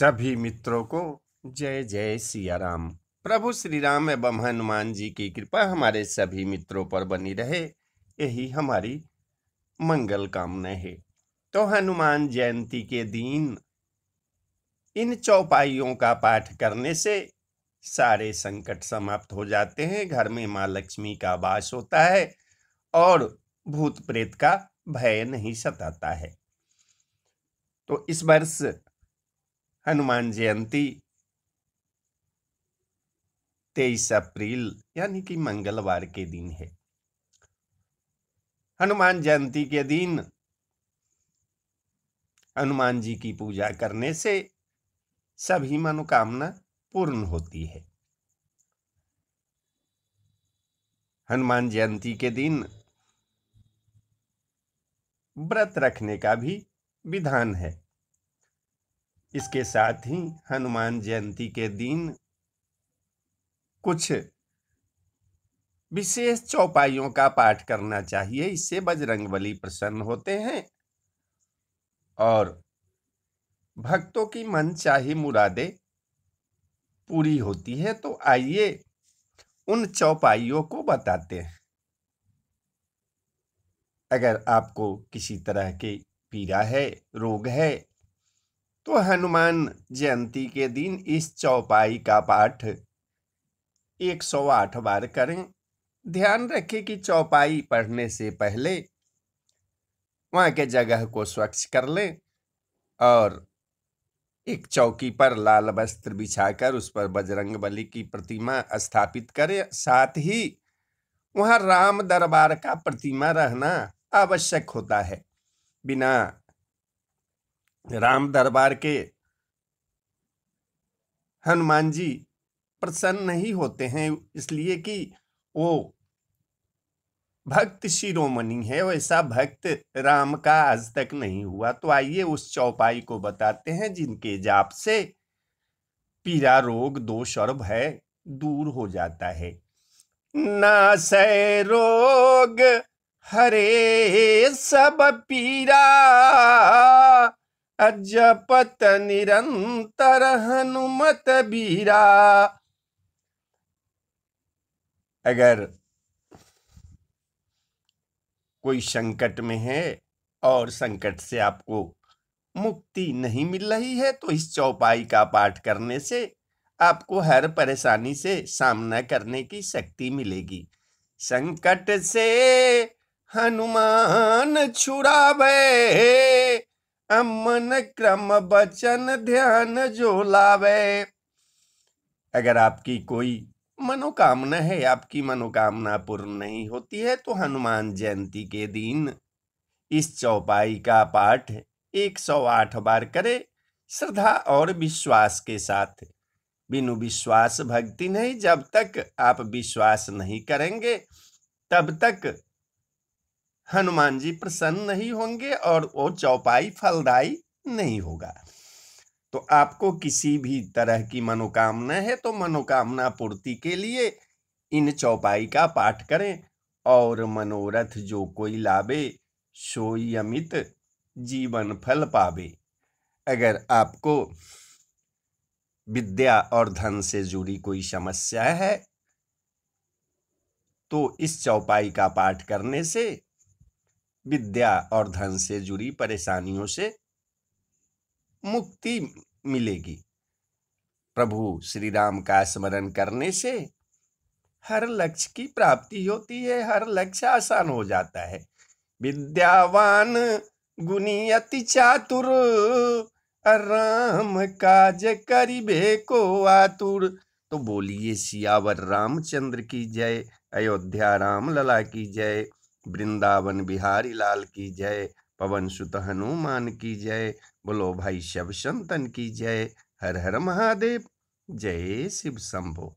सभी मित्रों को जय जय सिया राम प्रभु श्री राम एवं हनुमान जी की कृपा हमारे सभी मित्रों पर बनी रहे यही हमारी मंगल कामना है तो हनुमान जयंती के दिन इन चौपाइयों का पाठ करने से सारे संकट समाप्त हो जाते हैं घर में माँ लक्ष्मी का वास होता है और भूत प्रेत का भय नहीं सताता है तो इस वर्ष हनुमान जयंती तेईस अप्रैल यानी कि मंगलवार के दिन है हनुमान जयंती के दिन हनुमान जी की पूजा करने से सभी मनोकामना पूर्ण होती है हनुमान जयंती के दिन व्रत रखने का भी विधान है इसके साथ ही हनुमान जयंती के दिन कुछ विशेष चौपाइयों का पाठ करना चाहिए इससे बजरंग बली प्रसन्न होते हैं और भक्तों की मन चाहे मुरादे पूरी होती है तो आइए उन चौपाइयों को बताते हैं अगर आपको किसी तरह के पीड़ा है रोग है तो हनुमान जयंती के दिन इस चौपाई का पाठ 108 बार करें ध्यान रखें कि चौपाई पढ़ने से पहले वहाँ के जगह को स्वच्छ कर लें और एक चौकी पर लाल वस्त्र बिछाकर उस पर बजरंग बली की प्रतिमा स्थापित करें साथ ही वहाँ राम दरबार का प्रतिमा रहना आवश्यक होता है बिना राम दरबार के हनुमान जी प्रसन्न नहीं होते हैं इसलिए कि वो भक्त शिरोमणि है वैसा भक्त राम का आज तक नहीं हुआ तो आइए उस चौपाई को बताते हैं जिनके जाप से पीरा रोग दोष और भय दूर हो जाता है ना सै रोग हरे सब पीरा अजपत निरंतर हनुमत बीरा अगर कोई संकट में है और संकट से आपको मुक्ति नहीं मिल रही है तो इस चौपाई का पाठ करने से आपको हर परेशानी से सामना करने की शक्ति मिलेगी संकट से हनुमान छुड़ावे अमन क्रम बचन ध्यान जो लावे अगर आपकी कोई मनोकामना है आपकी मनोकामना पूर्ण नहीं होती है तो हनुमान जयंती के दिन इस चौपाई का पाठ 108 बार करें श्रद्धा और विश्वास के साथ बिनु विश्वास भक्ति नहीं जब तक आप विश्वास नहीं करेंगे तब तक हनुमान जी प्रसन्न नहीं होंगे और वो चौपाई फलदायी नहीं होगा तो आपको किसी भी तरह की मनोकामना है तो मनोकामना पूर्ति के लिए इन चौपाई का पाठ करें और मनोरथ जो कोई लाबे सोई अमित जीवन फल पावे अगर आपको विद्या और धन से जुड़ी कोई समस्या है तो इस चौपाई का पाठ करने से विद्या और धन से जुड़ी परेशानियों से मुक्ति मिलेगी प्रभु श्री राम का स्मरण करने से हर लक्ष्य की प्राप्ति होती है हर लक्ष्य आसान हो जाता है विद्यावान गुनी अति चातुर राम काज करिबे को आतुर तो बोलिए सियावर रामचंद्र की जय अयोध्या राम लला की जय वृंदावन बिहारी लाल की जय पवन सुत हनुमान की जय बोलो भाई शव संतन की जय हर हर महादेव जय शिव शंभो